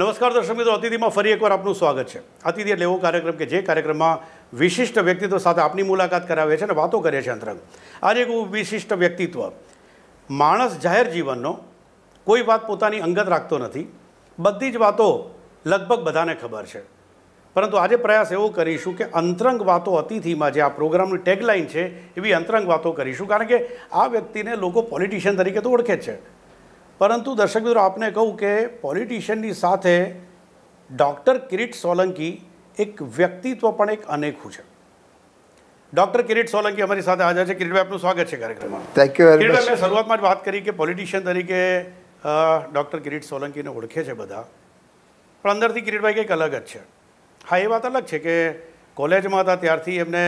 નમસ્કાર દર્શક મિત્રો અતિથિમાં ફરી એકવાર આપનું સ્વાગત છે અતિથિ એટલે એવો કાર્યક્રમ કે જે કાર્યક્રમમાં વિશિષ્ટ વ્યક્તિત્વ સાથે આપની મુલાકાત કરાવે છે અને વાતો કરે છે અંતરંગ આજે એક વિશિષ્ટ વ્યક્તિત્વ માણસ જાહેર જીવનનો કોઈ વાત પોતાની અંગત રાખતો નથી બધી જ વાતો લગભગ બધાને ખબર છે પરંતુ આજે પ્રયાસ એવો કરીશું કે અંતરંગ વાતો અતિથિમાં જે આ પ્રોગ્રામની ટેગલાઇન છે એવી અંતરંગ વાતો કરીશું કારણ કે આ વ્યક્તિને લોકો પોલિટિશિયન તરીકે તો ઓળખે જ છે પરંતુ દર્શક મિત્રો આપને કહું કે પોલિટિશિયનની સાથે ડૉક્ટર કિરીટ સોલંકી એક વ્યક્તિત્વ પણ એક અનેખું છે ડૉક્ટર કિરીટ સોલંકી અમારી સાથે હાજર છે કિરીટભાઈ આપનું સ્વાગત છે કાર્યક્રમમાં થેન્ક યુ કિરીટભાઈ મેં શરૂઆતમાં જ વાત કરી કે પોલિટિશિયન તરીકે ડૉક્ટર કિરીટ સોલંકીને ઓળખે છે બધા પણ અંદરથી કિરીટભાઈ કંઈક અલગ જ છે હા એ વાત અલગ છે કે કોલેજમાં હતા ત્યારથી એમને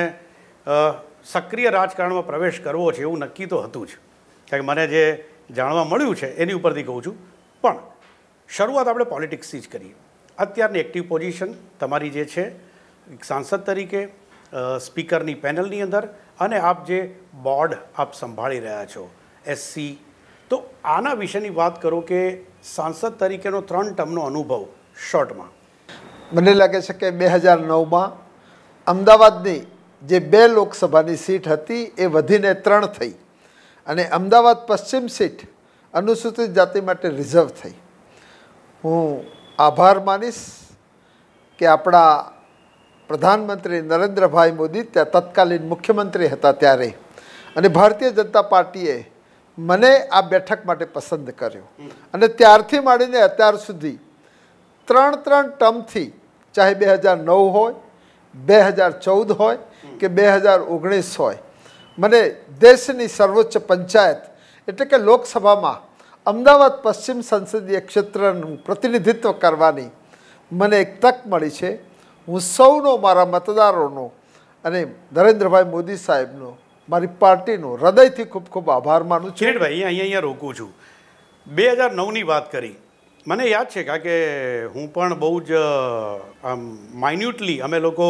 સક્રિય રાજકારણમાં પ્રવેશ કરવો છે એવું નક્કી તો હતું જ કારણ કે મને જે જાણવા મળ્યું છે એની ઉપરથી કહું છું પણ શરૂઆત આપણે પોલિટિક્સથી જ કરીએ અત્યારની એક્ટિવ પોઝિશન તમારી જે છે સાંસદ તરીકે સ્પીકરની પેનલની અંદર અને આપ જે બોર્ડ આપ સંભાળી રહ્યા છો એસસી તો આના વિશેની વાત કરો કે સાંસદ તરીકેનો ત્રણ ટર્મનો અનુભવ શોર્ટમાં મને લાગે છે કે બે હજાર નવમાં અમદાવાદની જે બે લોકસભાની સીટ હતી એ વધીને ત્રણ થઈ અને અમદાવાદ પશ્ચિમ સીટ અનુસૂચિત જાતિ માટે રિઝર્વ થઈ હું આભાર માનીશ કે આપણા પ્રધાનમંત્રી નરેન્દ્રભાઈ મોદી ત્યાં તત્કાલીન મુખ્યમંત્રી હતા ત્યારે અને ભારતીય જનતા પાર્ટીએ મને આ બેઠક માટે પસંદ કર્યો અને ત્યારથી માંડીને અત્યાર સુધી ત્રણ ત્રણ ટર્મથી ચાહે બે હજાર નવ હોય બે હજાર ચૌદ હોય કે બે હજાર ઓગણીસ હોય મને દેશની સર્વોચ્ચ પંચાયત એટલે કે લોકસભામાં અમદાવાદ પશ્ચિમ સંસદીય ક્ષેત્રનું પ્રતિનિધિત્વ કરવાની મને એક તક મળી છે હું સૌનો મારા મતદારોનો અને નરેન્દ્રભાઈ મોદી સાહેબનો મારી પાર્ટીનો હૃદયથી ખૂબ ખૂબ આભાર માનું છું ભાઈ અહીંયા અહીંયા રોકું છું બે હજાર નવની વાત કરી મને યાદ છે કારણ કે હું પણ બહુ જ આમ માઇન્યુટલી અમે લોકો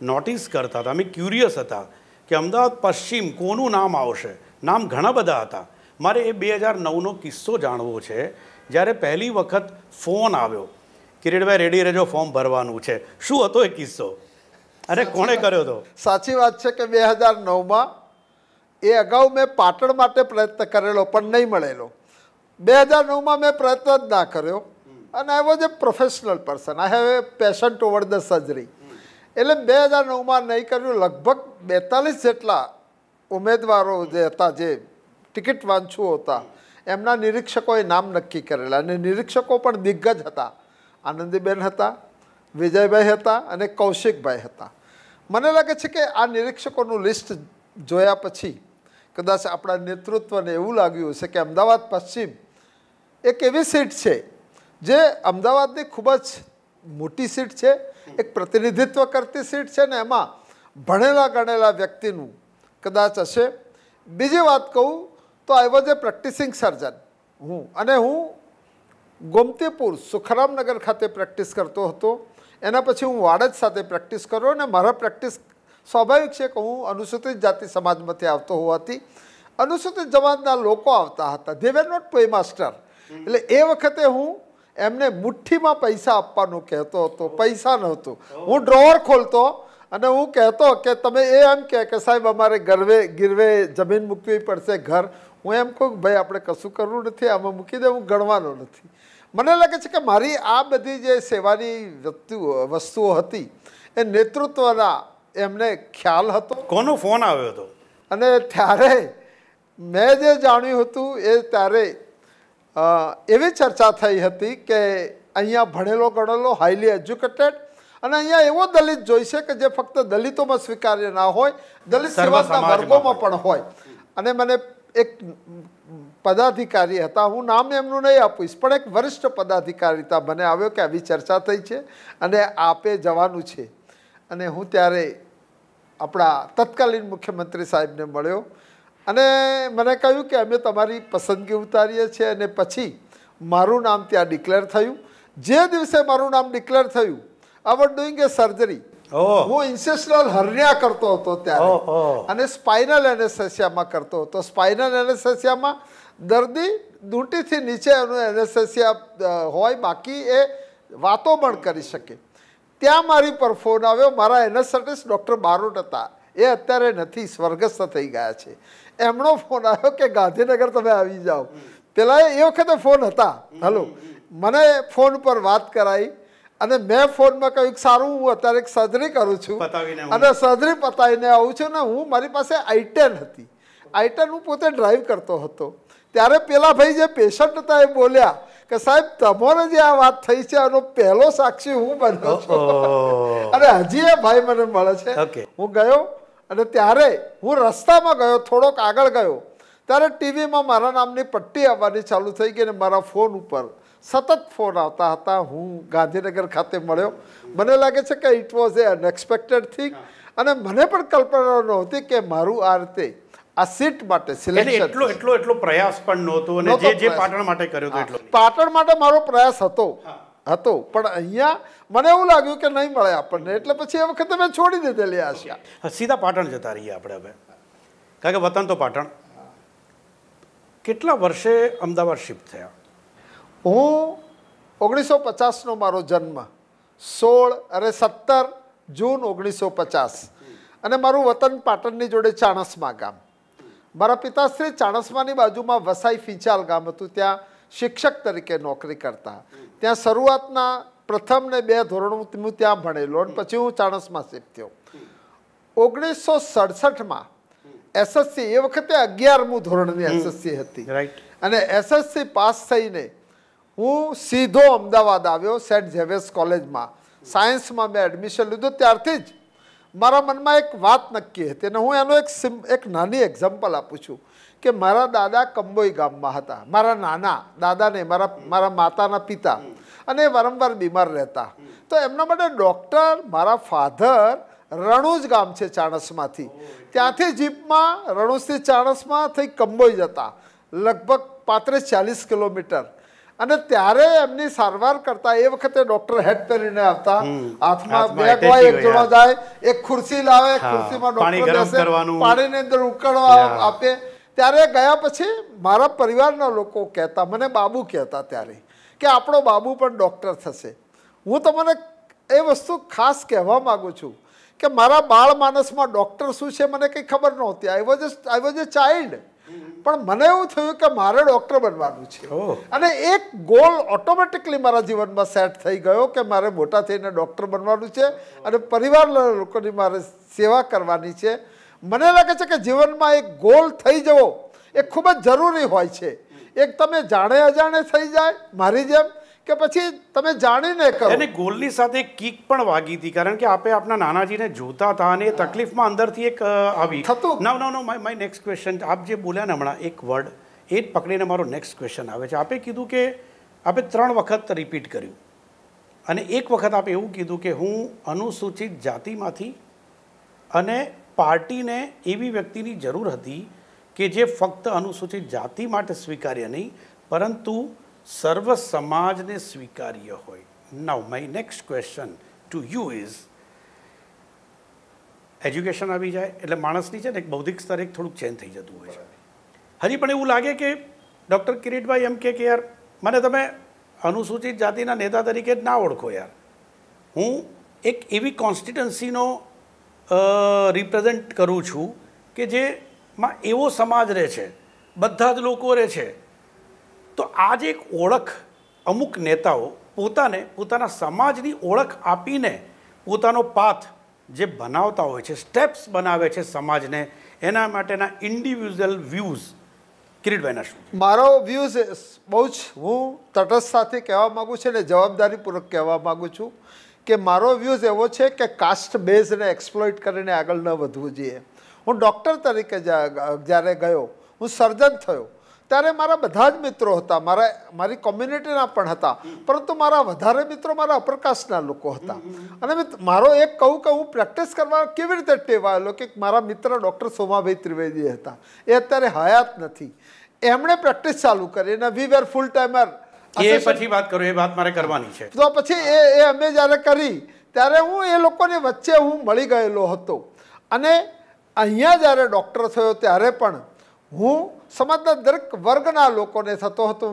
નોટિસ કરતા હતા અમે ક્યુરિયસ હતા કે અમદાવાદ પશ્ચિમ કોનું નામ આવશે નામ ઘણા બધા હતા મારે એ બે હજાર નવનો કિસ્સો જાણવો છે જ્યારે પહેલી વખત ફોન આવ્યો કિરીટભાઈ રેડી રહેજો ફોર્મ ભરવાનું છે શું હતો એ કિસ્સો અને કોણે કર્યો હતો સાચી વાત છે કે બે હજાર નવમાં એ અગાઉ મેં પાટણ માટે પ્રયત્ન કરેલો પણ નહીં મળેલો બે હજાર નવમાં મેં પ્રયત્ન જ ના કર્યો અને I was a professional person I have a patient over the surgery એટલે બે હજાર નવમાં નહીં કર્યું લગભગ બેતાલીસ જેટલા ઉમેદવારો જે હતા જે ટિકિટ વાંચુઓ હતા એમના નિરીક્ષકોએ નામ નક્કી કરેલા અને નિરીક્ષકો પણ દિગ્ગજ હતા આનંદીબેન હતા વિજયભાઈ હતા અને કૌશિકભાઈ હતા મને લાગે છે કે આ નિરીક્ષકોનું લિસ્ટ જોયા પછી કદાચ આપણા નેતૃત્વને એવું લાગ્યું છે કે અમદાવાદ પશ્ચિમ એક એવી સીટ છે જે અમદાવાદની ખૂબ જ મોટી સીટ છે એક પ્રતિનિધિત્વ કરતી સીટ છે ને એમાં ભણેલા ગણેલા વ્યક્તિનું કદાચ હશે બીજી વાત કહું તો આઈ વોઝ એ પ્રેક્ટિસિંગ સર્જન હું અને હું ગોમતીપુર સુખરામનગર ખાતે પ્રેક્ટિસ કરતો હતો એના પછી હું વાડજ સાથે પ્રેક્ટિસ કરો અને મારા પ્રેક્ટિસ સ્વાભાવિક છે કે હું અનુસૂચિત જાતિ સમાજમાંથી આવતો હોવાથી અનુસૂચિત જમાતના લોકો આવતા હતા ધે વેર નોટ પોઈ માસ્ટર એટલે એ વખતે હું એમને મુઠ્ઠીમાં પૈસા આપવાનું કહેતો હતો પૈસા નહોતું હું ડ્રોવર ખોલતો અને હું કહેતો કે તમે એ એમ કહે કે સાહેબ અમારે ગરવે ગીરવે જમીન મૂકવી પડશે ઘર હું એમ કહું ભાઈ આપણે કશું કરવું નથી આમાં મૂકી દે હું ગણવાનો નથી મને લાગે છે કે મારી આ બધી જે સેવાની વસ્તુઓ હતી એ નેતૃત્વના એમને ખ્યાલ હતો કોનો ફોન આવ્યો હતો અને ત્યારે મેં જે જાણ્યું હતું એ ત્યારે એવી ચર્ચા થઈ હતી કે અહીંયા ભણેલો ગણેલો હાઈલી એજ્યુકેટેડ અને અહીંયા એવો દલિત જોઈશે કે જે ફક્ત દલિતોમાં સ્વીકાર્ય ના હોય દલિત સેવાના વર્ગોમાં પણ હોય અને મને એક પદાધિકારી હતા હું નામ એમનું નહીં આપીશ પણ એક વરિષ્ઠ પદાધિકારી હતા મને આવ્યો કે આવી ચર્ચા થઈ છે અને આપે જવાનું છે અને હું ત્યારે આપણા તત્કાલીન મુખ્યમંત્રી સાહેબને મળ્યો અને મને કહ્યું કે અમે તમારી પસંદગી ઉતારીએ છીએ અને પછી મારું નામ ત્યાં ડિક્લેર થયું જે દિવસે મારું નામ ડિક્લેર થયું આવર ડુઈંગ એ સર્જરી હું ઇન્સેશનલ હર્નિયા કરતો હતો ત્યારે અને સ્પાઇનલ એનેસ્થેસિયામાં કરતો હતો સ્પાઇનલ એનેસ્થેસિયામાં દર્દી દૂંટીથી નીચે એનું એનેસ્થેસિયા હોય બાકી એ વાતો પણ કરી શકે ત્યાં મારી પર ફોન આવ્યો મારા એનેસ્થેટિસ્ટ ડૉક્ટર બારોટ હતા એ અત્યારે નથી સ્વર્ગસ્થ થઈ ગયા છે એમનો ફોન આવ્યો કે ગાંધીનગર તમે આવી જાઓ પેલા એ વખતે ફોન હતા હલો મને ફોન પર વાત કરાવી અને મેં ફોનમાં કહ્યું સારું હું અત્યારે સર્જરી કરું છું અને સર્જરી પતાવીને આવું છું ને હું મારી પાસે આઈટેન હતી આઈટેન હું પોતે ડ્રાઈવ કરતો હતો ત્યારે પેલા ભાઈ જે પેશન્ટ હતા એ બોલ્યા કે સાહેબ તમારે જે આ વાત થઈ છે એનો પહેલો સાક્ષી હું બન્યો છું અને હજી એ ભાઈ મને મળે છે હું ગયો અને ત્યારે હું રસ્તામાં ગયો થોડોક આગળ ગયો ત્યારે ટીવીમાં મારા નામની પટ્ટી આવવાની ચાલુ થઈ ગઈ અને મારા ફોન ઉપર સતત ફોન આવતા હતા હું ગાંધીનગર ખાતે મળ્યો મને લાગે છે કે it was a unexpected thing અને મને પણ કલ્પના નહોતી કે મારું આ રીતે આ સીટ માટે સિલેક્શન એટલો એટલો એટલો પ્રયાસ પણ નહોતો અને જે જે પાટણ માટે કર્યો હતો એટલો પાટણ માટે મારો પ્રયાસ હતો હતો પણ અહીંયા મને એવું લાગ્યું કે નહીં મળે આપણને એટલે પછી એ વખતે મેં છોડી દીધેલી આશા સીધા પાટણ જતા રહીએ આપણે હવે કારણ કે વતન તો પાટણ કેટલા વર્ષે અમદાવાદ શિફ્ટ થયા હું ઓગણીસો પચાસનો મારો જન્મ સોળ અરે સત્તર જૂન ઓગણીસો પચાસ અને મારું વતન પાટણની જોડે ચાણસમા ગામ મારા પિતાશ્રી ચાણસમાની બાજુમાં વસાઈ ફિંચાલ ગામ હતું ત્યાં શિક્ષક તરીકે નોકરી કરતા ત્યાં શરૂઆતના પ્રથમ ને બે ધોરણ હું ત્યાં ભણેલો અને પછી હું ચાણસમાં શિફ્ટ થયો ઓગણીસો સડસઠમાં એસએસસી એ વખતે અગિયારમું ધોરણની એસએસસી હતી અને એસએસસી પાસ થઈને હું સીધો અમદાવાદ આવ્યો સેન્ટ ઝેવેસ કોલેજમાં સાયન્સમાં મેં એડમિશન લીધું ત્યારથી જ મારા મનમાં એક વાત નક્કી હતી અને હું એનો એક સિમ એક નાની એક્ઝામ્પલ આપું છું કે મારા દાદા કંબોઈ ગામમાં હતા મારા નાના દાદા દાદાને મારા મારા માતાના પિતા અને વારંવાર બીમાર રહેતા તો એમના માટે ડૉક્ટર મારા ફાધર રણુજ ગામ છે ચાણસમાંથી ત્યાંથી જીપમાં રણુજથી ચાણસમાં થઈ કંબોઈ જતા લગભગ પાંત્રીસ ચાલીસ કિલોમીટર અને ત્યારે એમની સારવાર કરતા એ વખતે ડોક્ટર હેડ પહેરીને આવતા હાથમાં બેગ હોય એક જોડો જાય એક ખુરશી લાવે ખુરશીમાં ડોક્ટર પાણીની અંદર ઉકળવા આપે ત્યારે ગયા પછી મારા પરિવારના લોકો કહેતા મને બાબુ કહેતા ત્યારે કે આપણો બાબુ પણ ડૉક્ટર થશે હું તમને એ વસ્તુ ખાસ કહેવા માગું છું કે મારા બાળ માનસમાં ડૉક્ટર શું છે મને કંઈ ખબર નહોતી I was I was a child પણ મને એવું થયું કે મારે ડૉક્ટર બનવાનું છે અને એક ગોલ ઓટોમેટિકલી મારા જીવનમાં સેટ થઈ ગયો કે મારે મોટા થઈને ડૉક્ટર બનવાનું છે અને પરિવારના લોકોની મારે સેવા કરવાની છે મને લાગે છે કે જીવનમાં એક ગોલ થઈ જવો એ ખૂબ જ જરૂરી હોય છે એક તમે જાણે અજાણે થઈ જાય મારી જેમ કે પછી તમે જાણીને કરો અને ગોલની સાથે કિક પણ વાગી હતી કારણ કે આપે આપના નાનાજીને જોતા હતા અને તકલીફમાં અંદરથી એક આવી થતું નવ નવ નવ માય માય નેક્સ્ટ ક્વેશ્ચન આપ જે બોલ્યા ને હમણાં એક વર્ડ એ જ પકડીને મારો નેક્સ્ટ ક્વેશ્ચન આવે છે આપે કીધું કે આપે ત્રણ વખત રિપીટ કર્યું અને એક વખત આપે એવું કીધું કે હું અનુસૂચિત જાતિમાંથી અને પાર્ટીને એવી વ્યક્તિની જરૂર હતી કે જે ફક્ત અનુસૂચિત જાતિ માટે સ્વીકાર્ય નહીં પરંતુ સર્વ સમાજને સ્વીકાર્ય હોય now my next question to you is education આવી જાય એટલે માણસની છે ને એક બૌદ્ધિક સ્તરે થોડુંક ચેન્જ થઈ જતું હોય છે હજી પણ એવું લાગે કે ડૉક્ટર કિરીટભાઈ એમ કે યાર મને તમે અનુસૂચિત જાતિના નેતા તરીકે જ ના ઓળખો યાર હું એક એવી કોન્સ્ટિટ્યુન્સીનો રિપ્રેઝેન્ટ કરું છું કે જેમાં એવો સમાજ રહે છે બધા જ લોકો રહે છે તો આજે એક ઓળખ અમુક નેતાઓ પોતાને પોતાના સમાજની ઓળખ આપીને પોતાનો પાથ જે બનાવતા હોય છે સ્ટેપ્સ બનાવે છે સમાજને એના માટેના ઇન્ડિવિજ્યુઅલ વ્યૂઝ કિરીટભાઈના શું મારો વ્યૂઝ બહુ જ હું તટસ્થ સાથે કહેવા માગું છું અને જવાબદારીપૂર્વક કહેવા માગું છું કે મારો વ્યૂઝ એવો છે કે કાસ્ટ બેઝને એક્સપ્લોઇટ કરીને આગળ ન વધવું જોઈએ હું ડૉક્ટર તરીકે જ્યારે ગયો હું સર્જન થયો ત્યારે મારા બધા જ મિત્રો હતા મારા મારી કોમ્યુનિટીના પણ હતા પરંતુ મારા વધારે મિત્રો મારા અપર લોકો હતા અને મારો એક કહું કે હું પ્રેક્ટિસ કરવા કેવી રીતે ટેવાયેલો કે મારા મિત્ર ડૉક્ટર સોમાભાઈ ત્રિવેદી હતા એ અત્યારે હયાત નથી એમણે પ્રેક્ટિસ ચાલુ કરી અને વી વેર ફૂલ ટાઈમર એ પછી વાત કરો એ વાત મારે કરવાની છે તો પછી એ એ અમે જ્યારે કરી ત્યારે હું એ લોકોની વચ્ચે હું મળી ગયેલો હતો અને અહીંયા જ્યારે ડૉક્ટર થયો ત્યારે પણ હું સમાજના દરેક વર્ગના લોકોને થતો હતો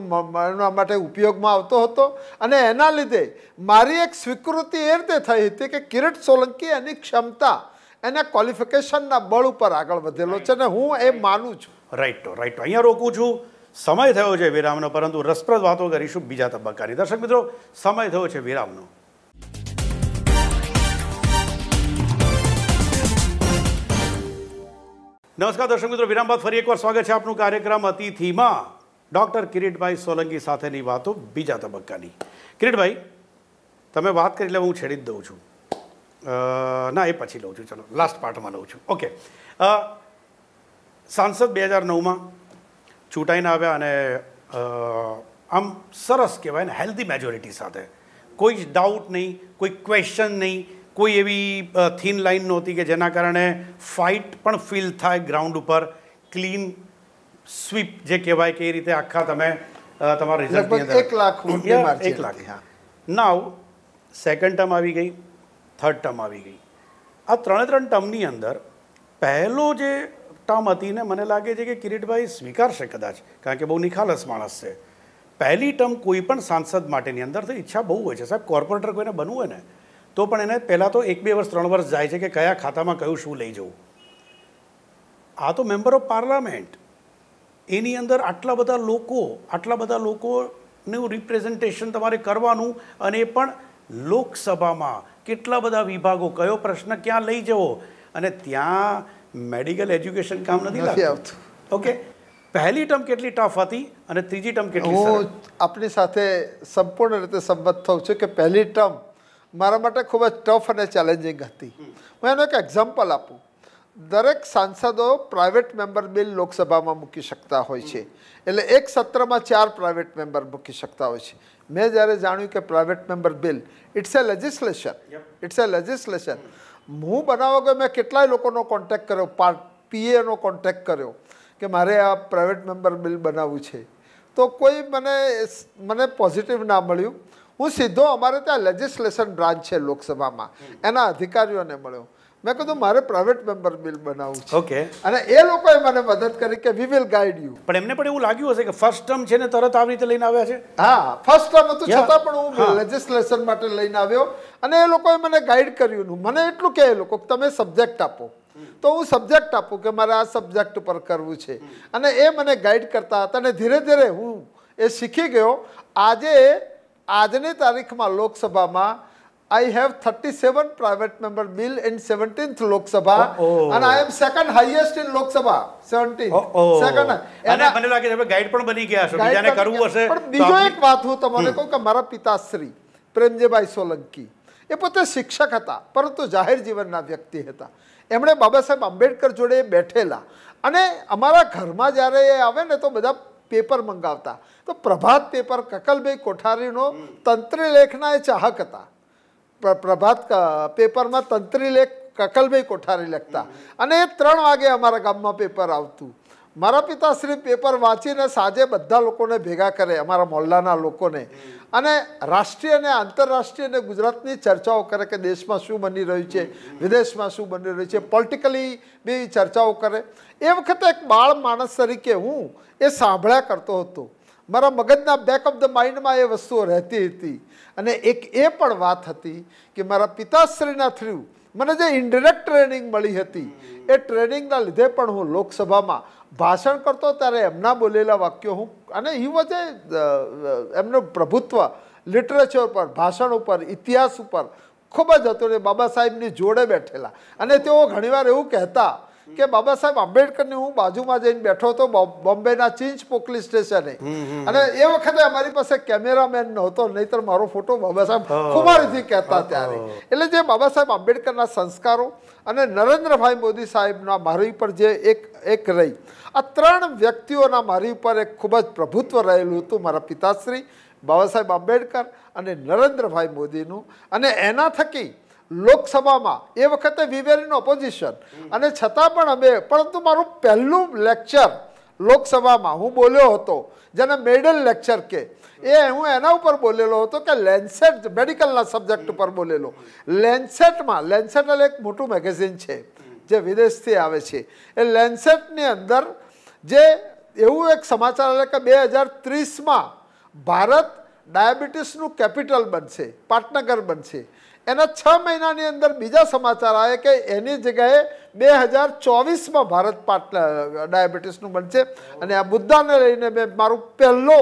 એના માટે ઉપયોગમાં આવતો હતો અને એના લીધે મારી એક સ્વીકૃતિ એ રીતે થઈ હતી કે કિરીટ સોલંકી એની ક્ષમતા એના ક્વોલિફિકેશનના બળ ઉપર આગળ વધેલો છે અને હું એ માનું છું રાઈટ રાઈટ અહીંયા રોકું છું સમય થયો છે વિરામનો પરંતુ રસપ્રદ વાતો કરીશું બીજા તબક્કાની દર્શક મિત્રો સમય થયો છે વિરામનો નમસ્કાર દર્શક મિત્રો વિરામ બાદ ફરી એકવાર સ્વાગત છે આપનું કાર્યક્રમ અતિથિમાં ડૉક્ટર કિરીટભાઈ સોલંકી સાથેની વાતો બીજા તબક્કાની કિરીટભાઈ તમે વાત કરી લે હું છેડી જ દઉં છું ના એ પછી લઉં છું ચલો લાસ્ટ પાર્ટમાં લઉં છું ઓકે સાંસદ બે હજાર નવમાં ચૂંટાઈને આવ્યા અને આમ સરસ કહેવાય ને હેલ્ધી મેજોરિટી સાથે કોઈ જ ડાઉટ નહીં કોઈ ક્વેશ્ચન નહીં કોઈ એવી થીન લાઈન નહોતી કે જેના કારણે ફાઇટ પણ ફીલ થાય ગ્રાઉન્ડ ઉપર ક્લીન સ્વીપ જે કહેવાય કે એ રીતે આખા તમે તમારા રિઝલ્ટ એક લાખ એક લાખ નાવ સેકન્ડ ટર્મ આવી ગઈ થર્ડ ટર્મ આવી ગઈ આ ત્રણે ત્રણ ટર્મની અંદર પહેલો જે ટર્મ હતી ને મને લાગે છે કે કિરીટભાઈ સ્વીકારશે કદાચ કારણ કે બહુ નિખાલસ માણસ છે પહેલી ટર્મ કોઈ પણ સાંસદ માટેની અંદર તો ઈચ્છા બહુ હોય છે સાહેબ કોર્પોરેટર કોઈને બનવું હોય ને તો પણ એને પહેલાં તો એક બે વર્ષ ત્રણ વર્ષ જાય છે કે કયા ખાતામાં કયું શું લઈ જવું આ તો મેમ્બર ઓફ પાર્લામેન્ટ એની અંદર આટલા બધા લોકો આટલા બધા લોકોનું રિપ્રેઝન્ટેશન તમારે કરવાનું અને એ પણ લોકસભામાં કેટલા બધા વિભાગો કયો પ્રશ્ન ક્યાં લઈ જવો અને ત્યાં મેડિકલ એજ્યુકેશન કામ નથી આવતું ઓકે પહેલી ટર્મ કેટલી ટફ હતી અને ત્રીજી ટર્મ કેટલી હું આપની સાથે સંપૂર્ણ રીતે સંમત થઉં છું કે પહેલી ટર્મ મારા માટે ખૂબ જ ટફ અને ચેલેન્જિંગ હતી હું એનું એક એક્ઝામ્પલ આપું દરેક સાંસદો પ્રાઇવેટ મેમ્બર બિલ લોકસભામાં મૂકી શકતા હોય છે એટલે એક સત્રમાં ચાર પ્રાઇવેટ મેમ્બર મૂકી શકતા હોય છે મેં જ્યારે જાણ્યું કે private member bill it's a legislation it's a legislation હું બનાવો ગયો મેં કેટલાય લોકોનો કોન્ટેક કર્યો પાર્ટ પીએનો કોન્ટેક કર્યો કે મારે આ પ્રાઇવેટ મેમ્બર બિલ બનાવવું છે તો કોઈ મને મને પોઝિટિવ ના મળ્યું હું સીધો અમારે ત્યાં લેજિસ્લેશન બ્રાન્ચ છે લોકસભામાં એના અધિકારીઓને મળ્યો મેં કીધું મારે પ્રાઇવેટ મેમ્બર બિલ બનાવવું છે ઓકે અને એ લોકોએ મને મદદ કરી કે વી વિલ ગાઈડ યુ પણ એમને પણ એવું લાગ્યું હશે કે ફર્સ્ટ ટર્મ છે ને તરત આવી રીતે લઈને આવ્યા છે હા ફર્સ્ટ ટર્મ હતું છતાં પણ હું લેજિસ્લેશન માટે લઈને આવ્યો અને એ લોકોએ મને ગાઈડ કર્યું મને એટલું કહે એ લોકો તમે સબ્જેક્ટ આપો તો હું સબ્જેક્ટ આપું કે મારે આ સબ્જેક્ટ ઉપર કરવું છે અને એ મને ગાઈડ કરતા હતા અને ધીરે ધીરે હું એ શીખી ગયો આજે આજની તારીખમાં લોકસભામાં I have 37 private member bill in 17th Lok Sabha, oh, oh. and I am second highest in Lok Sabha, 17th. Second. અને મને લાગે તમે ગાઈડ પણ બની ગયા છો બીજાને કરવું હશે પણ બીજો એક વાત હું તમને કહું કે મારા પિતાશ્રી પ્રેમજીભાઈ સોલંકી એ પોતે શિક્ષક હતા પરંતુ જાહેર જીવનના વ્યક્તિ હતા એમણે બાબા સાહેબ આંબેડકર જોડે બેઠેલા અને અમારા ઘરમાં જ્યારે એ આવે ને તો બધા પેપર મંગાવતા તો પ્રભાત પેપર કકલભાઈ કોઠારીનો તંત્રલેખના એ ચાહક હતા પ્રભાત પેપરમાં તંત્રી લેખ કકલભાઈ કોઠારી લખતા અને એ ત્રણ વાગે અમારા ગામમાં પેપર આવતું મારા પિતાશ્રી પેપર વાંચીને સાંજે બધા લોકોને ભેગા કરે અમારા મોહલ્લાના લોકોને અને રાષ્ટ્રીય અને આંતરરાષ્ટ્રીય અને ગુજરાતની ચર્ચાઓ કરે કે દેશમાં શું બની રહ્યું છે વિદેશમાં શું બની રહ્યું છે પોલિટિકલી બી ચર્ચાઓ કરે એ વખતે એક બાળ માણસ તરીકે હું એ સાંભળ્યા કરતો હતો મારા મગજના બેક ઓફ ધ માઇન્ડમાં એ વસ્તુઓ રહેતી હતી અને એક એ પણ વાત હતી કે મારા પિતાશ્રીના થ્રુ મને જે ઇન્ડિરેક્ટ ટ્રેનિંગ મળી હતી એ ટ્રેનિંગના લીધે પણ હું લોકસભામાં ભાષણ કરતો ત્યારે એમના બોલેલા વાક્યો હું અને હી વોઝ એ એમનું પ્રભુત્વ લિટરેચર પર ભાષણ ઉપર ઇતિહાસ ઉપર ખૂબ જ હતું ને બાબા સાહેબની જોડે બેઠેલા અને તેઓ ઘણીવાર એવું કહેતા કે બાબા સાહેબ આંબેડકરની હું બાજુમાં જઈને બેઠો હતો બોમ્બેના ચિંચ પોકલી સ્ટેશને અને એ વખતે અમારી પાસે કેમેરામેન નહોતો નહીતર મારો ફોટો બાબા સાહેબ ખુમારીથી કહેતા ત્યારે એટલે જે બાબા સાહેબ આંબેડકરના સંસ્કારો અને નરેન્દ્રભાઈ મોદી સાહેબના મારી પર જે એક એક રહી આ ત્રણ વ્યક્તિઓના મારી ઉપર એક ખૂબ જ પ્રભુત્વ રહેલું હતું મારા પિતાશ્રી બાબા સાહેબ આંબેડકર અને નરેન્દ્રભાઈ મોદીનું અને એના થકી લોકસભામાં એ વખતે વીવેર ઓપોઝિશન અને છતાં પણ અમે પરંતુ મારું પહેલું લેક્ચર લોકસભામાં હું બોલ્યો હતો જેને મેડલ લેક્ચર કે એ હું એના ઉપર બોલેલો હતો કે લેન્સેટ મેડિકલના સબ્જેક્ટ ઉપર બોલેલો લેન્સેટમાં લેન્સેટ એટલે એક મોટું મેગેઝિન છે જે વિદેશથી આવે છે એ લેન્સેટની અંદર જે એવું એક સમાચાર એટલે કે બે હજાર ત્રીસમાં ભારત ડાયાબિટીસનું કેપિટલ બનશે પાટનગર બનશે એના છ મહિનાની અંદર બીજા સમાચાર આવે કે એની જગ્યાએ બે હજાર ચોવીસમાં ભારત પાટલા ડાયાબિટીસનું બનશે અને આ મુદ્દાને લઈને મેં મારું પહેલો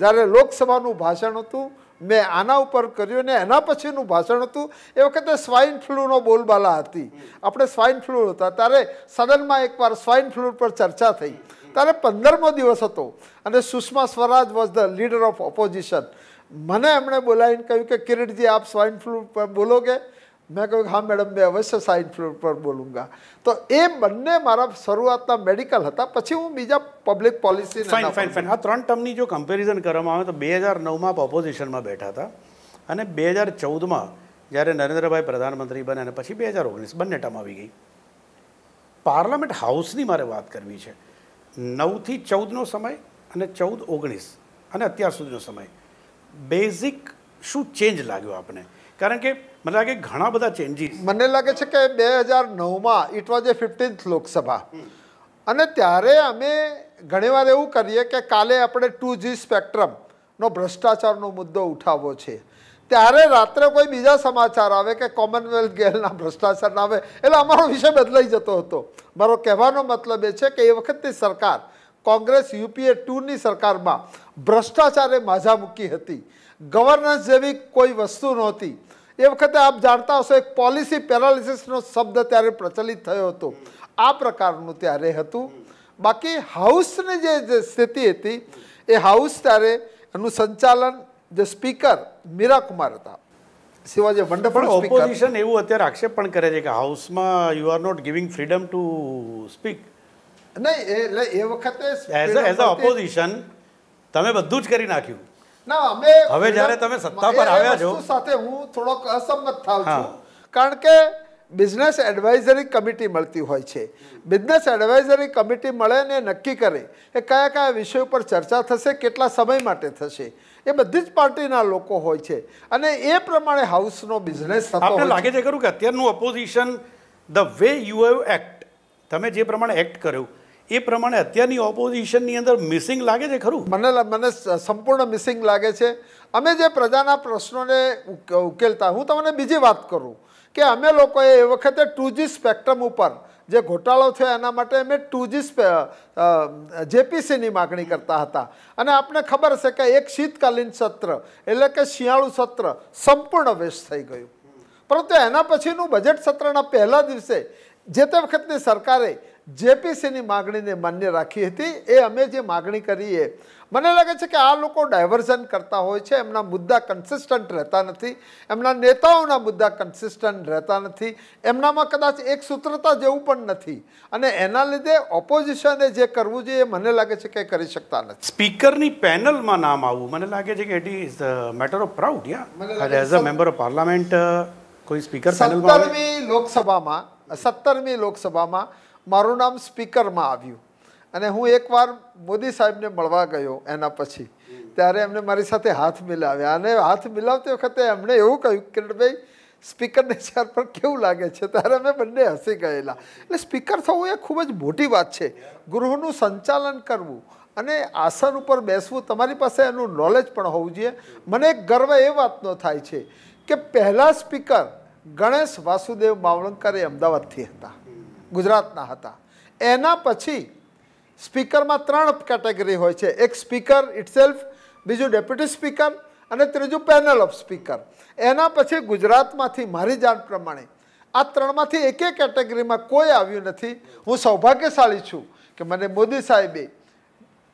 જ્યારે લોકસભાનું ભાષણ હતું મેં આના ઉપર કર્યું ને એના પછીનું ભાષણ હતું એ વખતે સ્વાઇન ફ્લૂનો બોલબાલા હતી આપણે સ્વાઇન ફ્લૂ હતા ત્યારે સદનમાં એકવાર સ્વાઇન ફ્લૂ પર ચર્ચા થઈ ત્યારે પંદરમો દિવસ હતો અને Sushma Swaraj was the leader of opposition મને એમણે બોલાવીને કહ્યું કે કિરીટજી આપ સ્વાઇન ફ્લૂ પર બોલોગે મેં કહ્યું હા મેડમ મેં અવશ્ય સ્વાઇન ફ્લૂ પર બોલુંગા તો એ બંને મારા શરૂઆતના મેડિકલ હતા પછી હું બીજા public policy fine fine fine આ ત્રણ ટર્મની જો કમ્પેરિઝન કરવામાં આવે તો બે હજાર નવમાં આપ ઓપોઝિશનમાં બેઠા હતા અને બે હજાર ચૌદમાં જ્યારે નરેન્દ્રભાઈ પ્રધાનમંત્રી બને અને પછી બે હજાર ઓગણીસ બંને ટર્મ આવી ગઈ પાર્લામેન્ટ હાઉસની મારે વાત કરવી છે નવથી ચૌદનો સમય અને ચૌદ ઓગણીસ અને અત્યાર સુધીનો સમય બેઝિક શું ચેન્જ લાગ્યું આપણે કારણ કે મને લાગે ઘણા બધા ચેન્જીસ મને લાગે છે કે બે હજાર નવમાં it was a fifteenth Lok Sabha અને ત્યારે અમે ઘણીવાર એવું કરીએ કે કાલે આપણે ટુ જી સ્પેક્ટ્રમનો ભ્રષ્ટાચારનો મુદ્દો ઉઠાવવો છે ત્યારે રાત્રે કોઈ બીજા સમાચાર આવે કે કોમનવેલ્થ ગેલના ભ્રષ્ટાચાર આવે એટલે અમારો વિષય બદલાઈ જતો હતો મારો કહેવાનો મતલબ એ છે કે એ વખતની સરકાર કોંગ્રેસ યુપીએ ટુની સરકારમાં ભ્રષ્ટાચારે માઝા મૂકી હતી ગવર્નન્સ જેવી કોઈ વસ્તુ નહોતી એ વખતે આપ જાણતા હશો એક પોલિસી પેરાલિસિસનો શબ્દ ત્યારે પ્રચલિત થયો હતો આ પ્રકારનું ત્યારે હતું બાકી હાઉસની જે સ્થિતિ હતી એ હાઉસ ત્યારે એનું સંચાલન જે સ્પીકર મીરા કુમાર હતા શિવાજી વન્ડરફુલ ઓપોઝિશન એવું અત્યારે આક્ષેપ પણ કરે છે કે હાઉસમાં you are not giving freedom to speak નહીં એટલે એ વખતે એઝ અ ઓપોઝિશન તમે બધું જ કરી નાખ્યું ના અમે હવે જ્યારે તમે સત્તા પર આવ્યા છો સાથે હું થોડોક અસંમત થાઉં છું કારણ કે બિઝનેસ એડવાઇઝરી કમિટી મળતી હોય છે બિઝનેસ એડવાઇઝરી કમિટી મળે ને નક્કી કરે એ કયા કયા વિષયો પર ચર્ચા થશે કેટલા સમય માટે થશે એ બધી જ પાર્ટીના લોકો હોય છે અને એ પ્રમાણે હાઉસનો બિઝનેસ થતો લાગે છે ખરું કે અત્યારનું opposition the way you have act તમે જે પ્રમાણે એક્ટ કર્યું એ પ્રમાણે અત્યારની ઓપોઝિશનની અંદર મિસિંગ લાગે છે ખરું મને મને સંપૂર્ણ મિસિંગ લાગે છે અમે જે પ્રજાના પ્રશ્નોને ઉકેલતા હું તમને બીજી વાત કરું કે અમે લોકોએ એ વખતે ટુ સ્પેક્ટ્રમ ઉપર જે ઘોટાળો થયો એના માટે અમે ટુ જી જેપીસીની માગણી કરતા હતા અને આપને ખબર છે કે એક શીતકાલીન સત્ર એટલે કે શિયાળુ સત્ર સંપૂર્ણ વેસ્ટ થઈ ગયું પરંતુ એના પછીનું બજેટ સત્રના પહેલા દિવસે જે તે વખતની સરકારે જેપીસીની માગણીને માન્ય રાખી હતી એ અમે જે માગણી કરીએ મને લાગે છે કે આ લોકો ડાયવર્ઝન કરતા હોય છે એમના મુદ્દા કન્સિસ્ટન્ટ રહેતા નથી એમના નેતાઓના મુદ્દા કન્સિસ્ટન્ટ રહેતા નથી એમનામાં કદાચ એક સૂત્રતા જેવું પણ નથી અને એના લીધે ઓપોઝિશને જે કરવું જોઈએ મને લાગે છે કે કરી શકતા નથી સ્પીકરની પેનલમાં નામ આવવું મને લાગે છે કે it is matter of proud યા as a member of parliament કોઈ સ્પીકર સત્તરમી લોકસભામાં સત્તરમી લોકસભામાં મારું નામ સ્પીકરમાં આવ્યું અને હું એકવાર મોદી સાહેબને મળવા ગયો એના પછી ત્યારે એમને મારી સાથે હાથ મિલાવ્યા અને હાથ મિલાવતી વખતે એમણે એવું કહ્યું ભાઈ સ્પીકરને ચેર પર કેવું લાગે છે ત્યારે અમે બંને હસી ગયેલા એટલે સ્પીકર થવું એ ખૂબ જ મોટી વાત છે ગૃહનું સંચાલન કરવું અને આસન ઉપર બેસવું તમારી પાસે એનું નોલેજ પણ હોવું જોઈએ મને ગર્વ એ વાતનો થાય છે કે પહેલાં સ્પીકર ગણેશ વાસુદેવ માવળંકર એ અમદાવાદથી હતા ગુજરાતના હતા એના પછી સ્પીકરમાં ત્રણ કેટેગરી હોય છે એક સ્પીકર ઇટસેલ્ફ બીજું ડેપ્યુટી સ્પીકર અને ત્રીજું પેનલ ઓફ સ્પીકર એના પછી ગુજરાતમાંથી મારી જાણ પ્રમાણે આ ત્રણમાંથી એકે કેટેગરીમાં કોઈ આવ્યું નથી હું સૌભાગ્યશાળી છું કે મને મોદી સાહેબે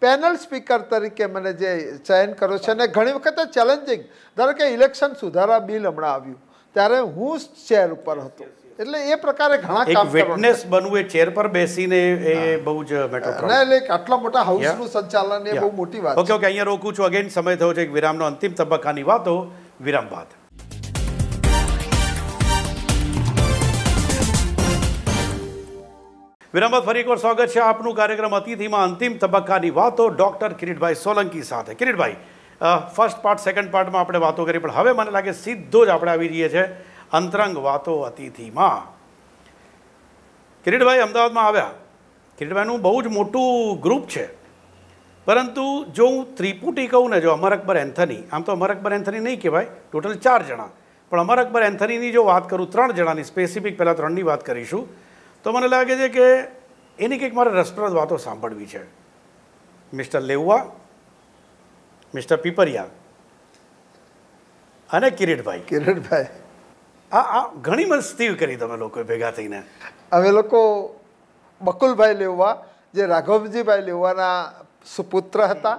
પેનલ સ્પીકર તરીકે મને જે ચયન કર્યો છે અને ઘણી વખતે ચેલેન્જિંગ ધારો કે ઇલેક્શન સુધારા બિલ હમણાં આવ્યું ત્યારે હું ચેર ઉપર હતો એટલે એ પ્રકારે ઘણા કામ વિટનેસ બનવું એ ચેર પર બેસીને એ બહુ જ મેટર ના એટલે આટલા મોટા હાઉસનું સંચાલન એ બહુ મોટી વાત ઓકે ઓકે અહીંયા રોકું છું અગેન સમય થયો છે એક વિરામનો અંતિમ તબક્કાની વાતો વિરામ બાદ વિરામત ફરી એકવાર સ્વાગત છે આપનું કાર્યક્રમ અતિથિમાં અંતિમ તબક્કાની વાતો ડૉક્ટર કિરીટભાઈ સોલંકી સાથે કિરીટભાઈ ફર્સ્ટ પાર્ટ સેકન્ડ પાર્ટમાં આપણે વાતો કરી પણ હવે મને લાગે સીધો જ આપણે આવી રહીએ છીએ અંતરંગ વાતો અતિથિમાં કિરીટભાઈ અમદાવાદમાં આવ્યા કિરીટભાઈનું બહુ જ મોટું ગ્રુપ છે પરંતુ જો હું ત્રિપુટી કહું ને જો અમર અકબર એન્થની આમ તો અમર અકબર એન્થની નહીં કહેવાય ટોટલ ચાર જણા પણ અમર અકબર એન્થનીની જો વાત કરું ત્રણ જણાની સ્પેસિફિક પહેલાં ત્રણની વાત કરીશું તો મને લાગે છે કે એની કંઈક મારે રસપ્રદ વાતો સાંભળવી છે મિસ્ટર લેવા મિસ્ટર પીપરિયા અને કિરીટભાઈ કિરીટભાઈ આ આ ઘણી મસ્તી કરી તમે લોકો ભેગા થઈને અમે લોકો બકુલભાઈ લેવા જે રાઘવજીભાઈ લેવાના સુપુત્ર હતા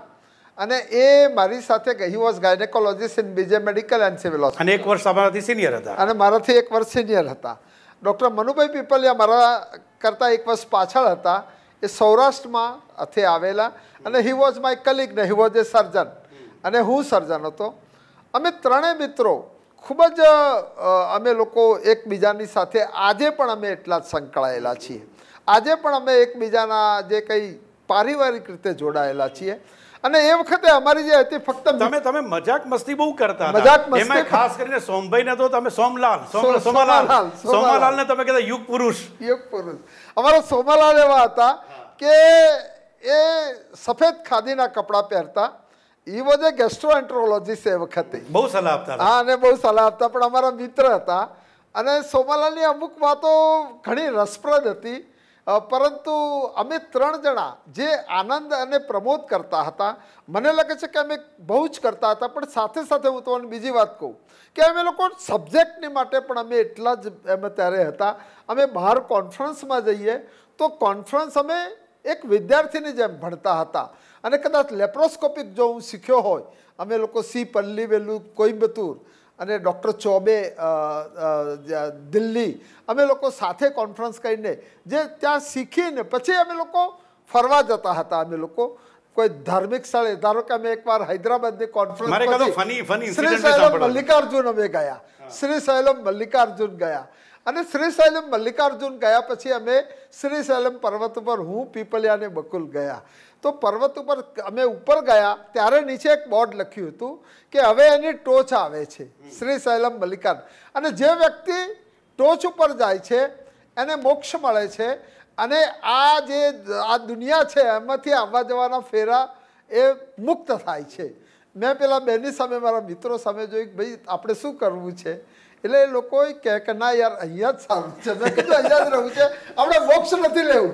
અને એ મારી સાથે he was gynaecologist in B J medical and civil અને એક વર્ષ અમારાથી સિનિયર હતા અને મારાથી એક વર્ષ સિનિયર હતા ડૉક્ટર મનુભાઈ પીપલિયા મારા કરતાં એક વર્ષ પાછળ હતા એ સૌરાષ્ટ્રમાં અથે આવેલા અને હી વોઝ માય કલિગ ને હી વોઝ એ સર્જન અને હું સર્જન હતો અમે ત્રણેય મિત્રો ખૂબ જ અમે લોકો એકબીજાની સાથે આજે પણ અમે એટલા જ સંકળાયેલા છીએ આજે પણ અમે એકબીજાના જે કંઈ પારિવારિક રીતે જોડાયેલા છીએ અને એ વખતે અમારી જે હતી ફક્ત તમે તમે મજાક મસ્તી બહુ કરતા મજાક મસ્તી ખાસ કરીને સોમભાઈ ને તો તમે સોમલાલ સોમાલાલ સોમાલાલ ને તમે કહેતા યુગ પુરુષ યુગ પુરુષ અમારા સોમાલાલ એવા હતા કે એ સફેદ ખાદીના કપડાં પહેરતા એ બધે ગેસ્ટ્રોએન્ટ્રોલોજીસ્ટ એ વખતે બહુ સલાહ આપતા હા અને બહુ સલાહ આપતા પણ અમારા મિત્ર હતા અને સોમાલાલની અમુક વાતો ઘણી રસપ્રદ હતી પરંતુ અમે ત્રણ જણા જે આનંદ અને પ્રમોદ કરતા હતા મને લાગે છે કે અમે બહુ જ કરતા હતા પણ સાથે સાથે હું તમને બીજી વાત કહું કે અમે લોકો સબ્જેક્ટની માટે પણ અમે એટલા જ અમે ત્યારે હતા અમે બહાર કોન્ફરન્સમાં જઈએ તો કોન્ફરન્સ અમે એક વિદ્યાર્થીની જેમ ભણતા હતા અને કદાચ લેપ્રોસ્કોપિક જો હું શીખ્યો હોય અમે લોકો સી પલ્લી વેલુ કોઈમ્બતુર અને ડૉક્ટર ચોબે દિલ્હી અમે લોકો સાથે કોન્ફરન્સ કરીને જે ત્યાં શીખીને પછી અમે લોકો ફરવા જતા હતા અમે લોકો કોઈ ધાર્મિક સ્થળે ધારો કે અમે એકવાર હૈદરાબાદની કોન્ફરન્સ શ્રી સૈલમ મલ્લિકાર્જુન અમે ગયા શ્રી સૈલમ મલ્લિકાર્જુન ગયા અને શ્રીશૈલમ મલ્લિકાર્જુન ગયા પછી અમે શ્રીશૈલમ પર્વત ઉપર હું પીપલિયા અને બકુલ ગયા તો પર્વત ઉપર અમે ઉપર ગયા ત્યારે નીચે એક બોર્ડ લખ્યું હતું કે હવે એની ટોચ આવે છે શ્રીશૈલમ મલ્લિકાર્જુન અને જે વ્યક્તિ ટોચ ઉપર જાય છે એને મોક્ષ મળે છે અને આ જે આ દુનિયા છે એમાંથી આવવા જવાના ફેરા એ મુક્ત થાય છે મેં પેલા બેની સામે મારા મિત્રો સામે જોયું કે ભાઈ આપણે શું કરવું છે એટલે એ લોકો કહે કે ના યાર અહીંયા જ સારું છે મેં કીધું અહીંયા જ રહેવું છે આપણે મોક્ષ નથી લેવું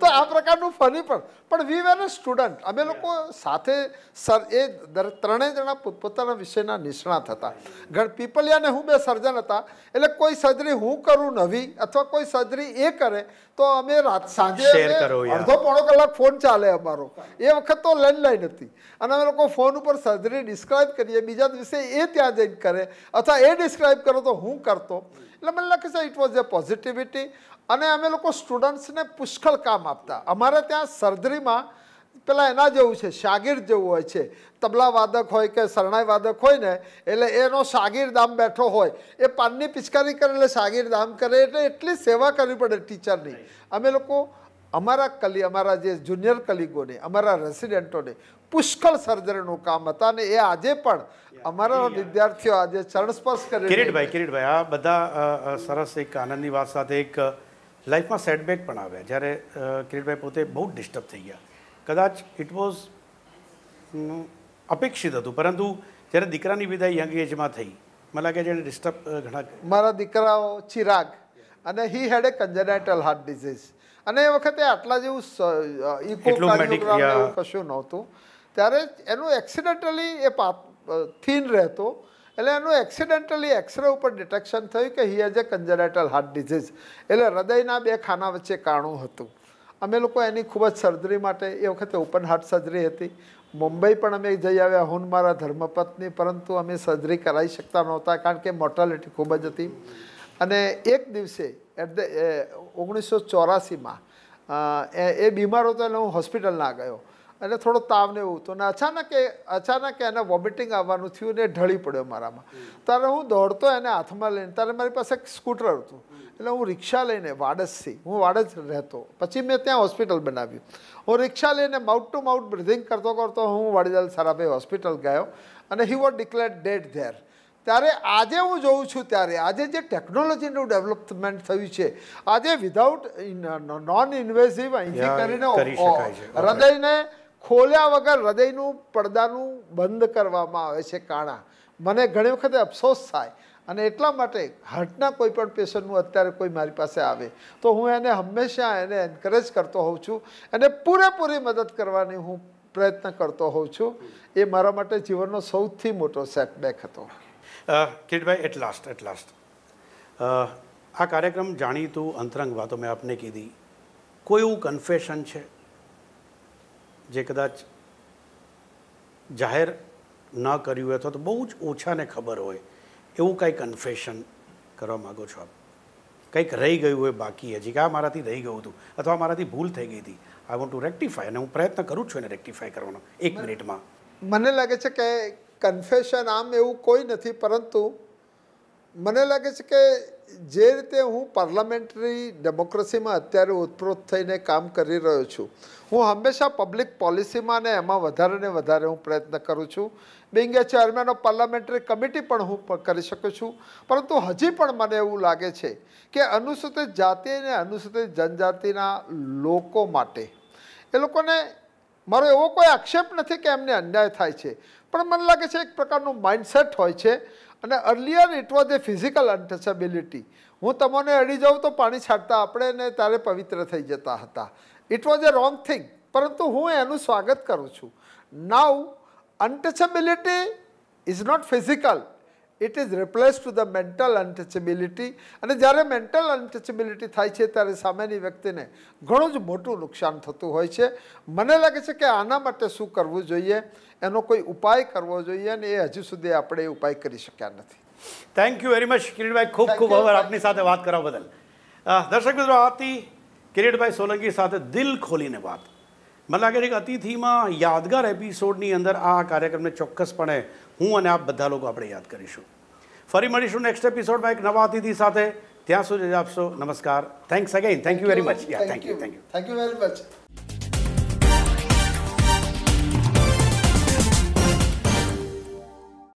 તો આ પ્રકારનું ફની પણ પણ વી વેર સ્ટુડન્ટ અમે લોકો સાથે સર એ ત્રણેય જણા પોતપોતાના વિષયના નિષ્ણાત હતા ગણ પીપલિયાને હું બે સર્જન હતા એટલે કોઈ સર્જરી હું કરું નવી અથવા કોઈ સર્જરી એ કરે તો અમે રાત સાંજે અડધો પોણો કલાક ફોન ચાલે અમારો એ વખત તો લેન્ડલાઈન હતી અને અમે લોકો ફોન ઉપર સર્જરી ડિસ્ક્રાઇબ કરીએ બીજા દિવસે એ ત્યાં જઈને કરે અથવા એ ડિસ્ક્રાઇબ કરો તો હું કરતો એટલે મને લાગે છે ઇટ વોઝ એ પોઝિટિવિટી અને અમે લોકો સ્ટુડન્ટ્સને પુષ્કળ કામ આપતા અમારે ત્યાં સર્જરીમાં પેલા એના જેવું છે શાગીર્દ જેવું હોય છે તબલા વાદક હોય કે શરણાઈ વાદક હોય ને એટલે એનો શાગીર્દ આમ બેઠો હોય એ પાનની પિચકારી કરે એટલે શાગીર્દ આમ કરે એટલે એટલી સેવા કરવી પડે ટીચરની અમે લોકો અમારા કલી અમારા જે જુનિયર કલીગોને અમારા રેસિડેન્ટોને પુષ્કળ સર્જરીનું કામ હતા અને એ આજે પણ અમારા વિદ્યાર્થીઓ આજે ચરણ સ્પર્શ કરે કિરીટભાઈ કિરીટભાઈ આ બધા સરસ એક આનંદની વાત સાથે એક લાઈફમાં સેટબેક પણ આવ્યા જ્યારે કિરીટભાઈ પોતે બહુ ડિસ્ટર્બ થઈ ગયા કદાચ ઇટ વોઝ અપેક્ષિત હતું પરંતુ જ્યારે દીકરાની વિદાય યંગ એજમાં થઈ મને લાગે છે એને ડિસ્ટર્બ ઘણા મારા દીકરાઓ ચિરાગ અને હી હેડ એ કન્જેનાઇટલ હાર્ટ ડિઝીઝ અને એ વખતે આટલા જેવું ઇકો કશું નહોતું ત્યારે એનું એક્સિડેન્ટલી એ થીન રહેતો એટલે એનું એક્સિડન્ટલી એક્સરે ઉપર ડિટેક્શન થયું કે he has a congenital heart disease એટલે હૃદયના બે ખાના વચ્ચે કાણું હતું અમે લોકો એની ખૂબ જ સર્જરી માટે એ વખતે ઓપન હાર્ટ સર્જરી હતી મુંબઈ પણ અમે જઈ આવ્યા હું મારા ધર્મપત્ની પરંતુ અમે સર્જરી કરાવી શકતા નહોતા કારણ કે મોર્ટાલિટી ખૂબ જ હતી અને એક દિવસે એટ ધ ઓગણીસો ચોરાસીમાં એ એ બીમાર હતો એટલે હું હોસ્પિટલ ના ગયો અને થોડો તાવ ને એવું હતું અને અચાનક એ અચાનક એને વોમિટિંગ આવવાનું થયું ને ઢળી પડ્યો મારામાં ત્યારે હું દોડતો એને હાથમાં લઈને ત્યારે મારી પાસે એક સ્કૂટર હતું એટલે હું રિક્ષા લઈને વાડજથી હું વાડજ રહેતો પછી મેં ત્યાં હોસ્પિટલ બનાવ્યું હું રિક્ષા લઈને માઉટ ટુ માઉટ બ્રિધિંગ કરતો કરતો હું વાડીલાલ સારાભાઈ હોસ્પિટલ ગયો અને he was declare dead there ત્યારે આજે હું જોઉં છું ત્યારે આજે જે ટેકનોલોજીનું ડેવલપમેન્ટ થયું છે આજે વિધાઉટ નોન ઇન્વેઝિવ અહીંથી કરીને હૃદયને ખોલ્યા વગર હૃદયનું પડદાનું બંધ કરવામાં આવે છે કાણા મને ઘણી વખતે અફસોસ થાય અને એટલા માટે હાર્ટના કોઈ પણ પેશન્ટનું અત્યારે કોઈ મારી પાસે આવે તો હું એને હંમેશા એને એન્કરેજ કરતો હોઉં છું એને પૂરેપૂરી મદદ કરવાની હું પ્રયત્ન કરતો હોઉં છું એ મારા માટે જીવનનો સૌથી મોટો સેટબેક હતો Kiritbhai at last at last આ કાર્યક્રમ જાણીતું અંતરંગ વાતો મેં આપને કીધી કોઈ એવું કન્ફેશન છે જે કદાચ જાહેર ન કર્યું હોય અથવા તો બહુ જ ઓછાને ખબર હોય એવું કંઈ કન્ફેશન કરવા માગો છો આપ કંઈક રહી ગયું હોય બાકી હજી કે આ મારાથી રહી ગયું હતું અથવા મારાથી ભૂલ થઈ ગઈ હતી આઈ વોન્ટ ટુ રેક્ટિફાય અને હું પ્રયત્ન કરું છું એને રેક્ટિફાય કરવાનો એક મિનિટમાં મને લાગે છે કે કન્ફેશન આમ એવું કોઈ નથી પરંતુ મને લાગે છે કે જે રીતે હું પાર્લામેન્ટરી ડેમોક્રેસીમાં અત્યારે ઉત્પ્રોત થઈને કામ કરી રહ્યો છું હું હંમેશા પબ્લિક પોલિસીમાં ને એમાં વધારે ને વધારે હું પ્રયત્ન કરું છું being a chairman of parliamentary committee પણ હું કરી શકું છું પરંતુ હજી પણ મને એવું લાગે છે કે અનુસૂચિત જાતિ અને અનુસૂચિત જનજાતિના લોકો માટે એ લોકોને મારો એવો કોઈ આક્ષેપ નથી કે એમને અન્યાય થાય છે પણ મને લાગે છે એક પ્રકારનું માઇન્ડસેટ હોય છે અને earlier it was a physical untouchability હું તમને અડી જાઉં તો પાણી છાંટતા આપણે ને તારે પવિત્ર થઈ જતા હતા it was a wrong thing પરંતુ હું એનું સ્વાગત કરું છું now untouchability is not physical it is replace to the mental untouchability અને જ્યારે મેન્ટલ અનટચેબિલિટી થાય છે ત્યારે સામેની વ્યક્તિને ઘણું જ મોટું નુકસાન થતું હોય છે મને લાગે છે કે આના માટે શું કરવું જોઈએ એનો કોઈ ઉપાય કરવો જોઈએ અને એ હજુ સુધી આપણે એ ઉપાય કરી શક્યા નથી thank you very much Kiritbhai ખૂબ ખૂબ આભાર આપની સાથે વાત કરવા બદલ દર્શક મિત્રો આતી કિરીટભાઈ સોલંકી સાથે દિલ ખોલીને વાત મને લાગે છે કે અતિથિમાં યાદગાર એપિસોડની અંદર આ કાર્યક્રમને ચોક્કસપણે હું અને આપ બધા લોકો આપણે યાદ કરીશું ફરી મળીશું નેક્સ્ટ એપિસોડમાં એક નવા અતિથિ સાથે ત્યાં સુધી આપશો નમસ્કાર thanks again thank you very much thank you thank you thank you very much